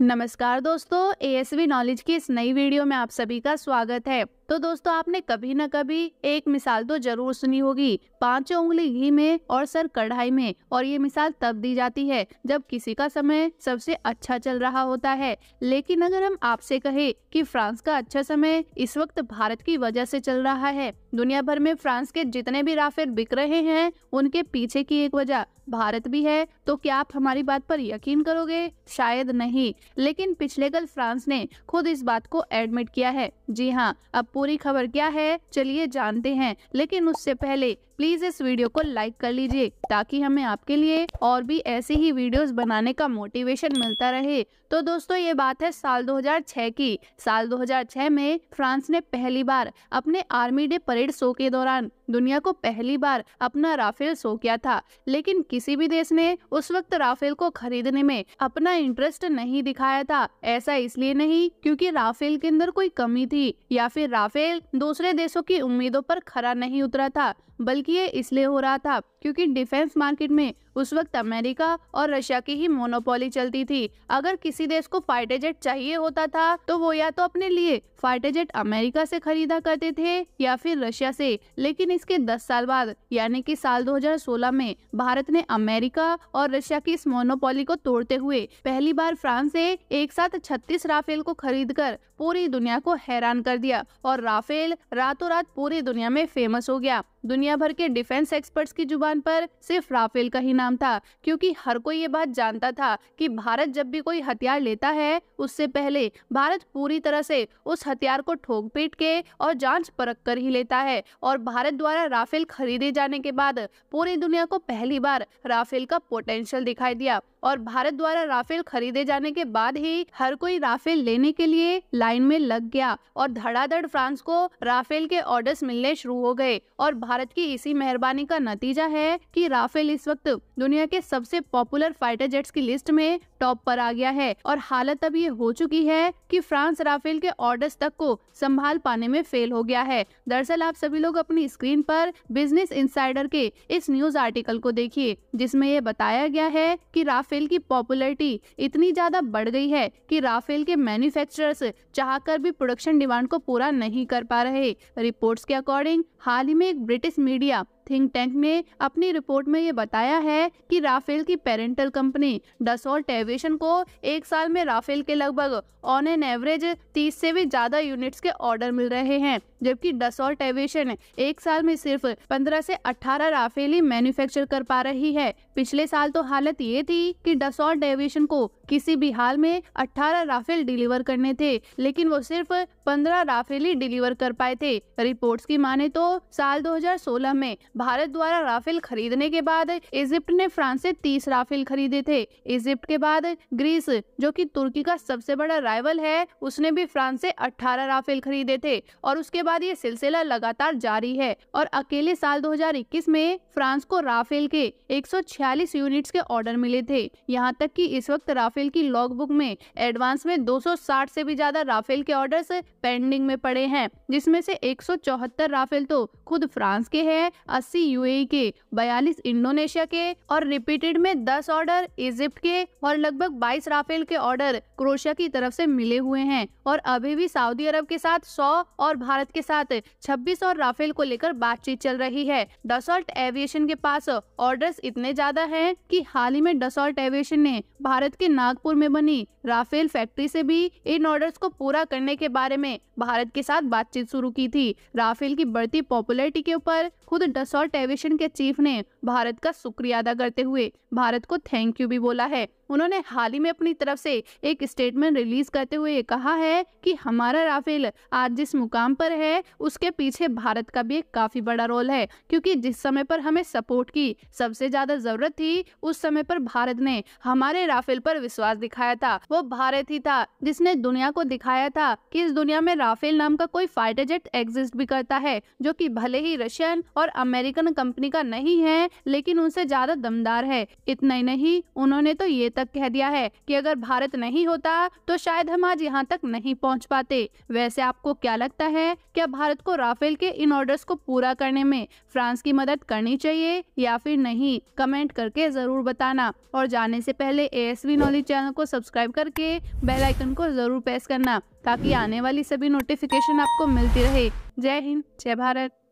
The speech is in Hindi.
नमस्कार दोस्तों ए नॉलेज की इस नई वीडियो में आप सभी का स्वागत है तो दोस्तों आपने कभी न कभी एक मिसाल तो जरूर सुनी होगी पांचों उंगली घी में और सर कढ़ाई में और ये मिसाल तब दी जाती है जब किसी का समय सबसे अच्छा चल रहा होता है लेकिन अगर हम आपसे कहें कि फ्रांस का अच्छा समय इस वक्त भारत की वजह से चल रहा है दुनिया भर में फ्रांस के जितने भी राफेल बिक रहे हैं उनके पीछे की एक वजह भारत भी है तो क्या आप हमारी बात पर यकीन करोगे शायद नहीं लेकिन पिछले कल फ्रांस ने खुद इस बात को एडमिट किया है जी हाँ अब पूरी खबर क्या है चलिए जानते हैं लेकिन उससे पहले प्लीज इस वीडियो को लाइक कर लीजिए ताकि हमें आपके लिए और भी ऐसी ही वीडियोस बनाने का मोटिवेशन मिलता रहे तो दोस्तों ये बात है साल 2006 की साल 2006 में फ्रांस ने पहली बार अपने आर्मी डे परेड शो के दौरान दुनिया को पहली बार अपना राफेल शो किया था लेकिन किसी भी देश ने उस वक्त राफेल को खरीदने में अपना इंटरेस्ट नहीं दिखाया था ऐसा इसलिए नहीं क्योंकि राफेल के अंदर कोई कमी थी या फिर राफेल दूसरे देशों की उम्मीदों पर खरा नहीं उतरा था बल्कि क्योंकि ये इसलिए हो रहा था क्योंकि डिफेंस मार्केट में उस वक्त अमेरिका और रशिया की ही मोनोपोली चलती थी अगर किसी देश को फाइटर जेट चाहिए होता था तो वो या तो अपने लिए फाइटर जेट अमेरिका से खरीदा करते थे या फिर रशिया से लेकिन इसके 10 साल बाद यानी कि साल 2016 में भारत ने अमेरिका और रशिया की इस मोनोपोली को तोड़ते हुए पहली बार फ्रांस से एक साथ छत्तीस राफेल को खरीद कर पूरी दुनिया को हैरान कर दिया और राफेल रातों रात पूरी दुनिया में फेमस हो गया दुनिया भर के डिफेंस एक्सपर्ट्स की जुबान पर सिर्फ राफेल का ही नाम था क्योंकि हर कोई ये बात जानता था कि भारत जब भी कोई हथियार लेता है उससे पहले भारत पूरी तरह से उस हथियार को ठोक पीट के और जांच परख कर ही लेता है और भारत द्वारा राफेल खरीदे जाने के बाद पूरी दुनिया को पहली बार राफेल का पोटेंशियल दिखाई दिया और भारत द्वारा राफेल खरीदे जाने के बाद ही हर कोई राफेल लेने के लिए लाइन में लग गया और धड़ाधड़ फ्रांस को राफेल के ऑर्डर्स मिलने शुरू हो गए और भारत की इसी मेहरबानी का नतीजा है कि राफेल इस वक्त दुनिया के सबसे पॉपुलर फाइटर जेट्स की लिस्ट में टॉप पर आ गया है और हालत अब ये हो चुकी है कि फ्रांस राफेल के ऑर्डर्स तक को संभाल पाने में फेल हो गया है दरअसल आप सभी लोग अपनी स्क्रीन पर बिजनेस इंसाइडर के इस न्यूज आर्टिकल को देखिए जिसमें ये बताया गया है कि राफेल राफेल की पॉपुलैरिटी इतनी ज़्यादा बढ़ गई है कि राफेल के मैन्युफैक्चरर्स चाहकर भी प्रोडक्शन डिमांड को पूरा नहीं कर पा रहे रिपोर्ट्स के अकॉर्डिंग हाल ही में एक ब्रिटिश मीडिया थिंक टैंक ने अपनी रिपोर्ट में ये बताया है कि राफेल की पेरेंटल कंपनी डसोल्ट एविएशन को एक साल में राफेल के लगभग ऑन एन एवरेज तीस से भी ज्यादा यूनिट्स के ऑर्डर मिल रहे हैं जबकि डसॉल्ट एविएशन एक साल में सिर्फ पंद्रह से अठारह राफेल ही मैन्युफैक्चर कर पा रही है पिछले साल तो हालत ये थी कि डसोल्ट एविएशन को किसी भी हाल में 18 राफेल डिलीवर करने थे लेकिन वो सिर्फ 15 राफेल ही डिलीवर कर पाए थे रिपोर्ट्स की माने तो साल 2016 में भारत द्वारा राफेल खरीदने के बाद इजिप्ट ने फ्रांस से तीस राफेल खरीदे थे इजिप्ट के बाद ग्रीस जो कि तुर्की का सबसे बड़ा राइवल है उसने भी फ्रांस से 18 राफेल खरीदे थे और उसके बाद ये सिलसिला लगातार जारी है और अकेले साल 2021 में फ्रांस को राफेल के 146 यूनिट्स के ऑर्डर मिले थे यहाँ तक कि इस वक्त राफेल की लॉग बुक में एडवांस में 260 से भी ज्यादा राफेल के ऑर्डर पेंडिंग में पड़े हैं जिसमें से 174 राफेल तो खुद फ्रांस के हैं अस्सी यूएई के 42 इंडोनेशिया के और रिपीटेड में 10 ऑर्डर इजिप्ट के और लगभग 22 राफेल के ऑर्डर क्रोशिया की तरफ से मिले हुए हैं और अभी भी सऊदी अरब के साथ 100 और भारत के साथ 26 और राफेल को लेकर बातचीत चल रही है डसॉल्ट एविएशन के पास ऑर्डर इतने ज्यादा है की हाल ही में डसॉल्ट एविएशन ने भारत के नागपुर में बनी राफेल फैक्ट्री से भी इन ऑर्डर्स को पूरा करने के बारे में भारत के साथ बातचीत शुरू की थी राफेल की बढ़ती पॉपुलरिटी के ऊपर खुद डस सर टेविशन के चीफ ने भारत का शुक्रिया अदा करते हुए भारत को थैंक यू भी बोला है उन्होंने हाल ही में अपनी तरफ से एक स्टेटमेंट रिलीज करते हुए कहा है कि हमारा राफेल आज जिस मुकाम पर है उसके पीछे भारत का भी एक काफ़ी बड़ा रोल है क्योंकि जिस समय पर हमें सपोर्ट की सबसे ज़्यादा ज़रूरत थी उस समय पर भारत ने हमारे राफेल पर विश्वास दिखाया था वो भारत ही था जिसने दुनिया को दिखाया था की इस दुनिया में राफेल नाम का कोई फाइटर जेट एग्जिस्ट भी करता है जो की भले ही रशियन और अमेरिकन कंपनी का नहीं है लेकिन उनसे ज़्यादा दमदार है इतना ही नहीं उन्होंने तो ये तक कह दिया है कि अगर भारत नहीं होता तो शायद हम आज यहाँ तक नहीं पहुँच पाते वैसे आपको क्या लगता है क्या भारत को राफेल के इन ऑर्डर को पूरा करने में फ्रांस की मदद करनी चाहिए या फिर नहीं कमेंट करके जरूर बताना और जाने से पहले वी नॉलेज चैनल को सब्सक्राइब करके बेल आइकन को जरूर प्रेस करना ताकि आने वाली सभी नोटिफिकेशन आपको मिलती रहे जय हिंद जय भारत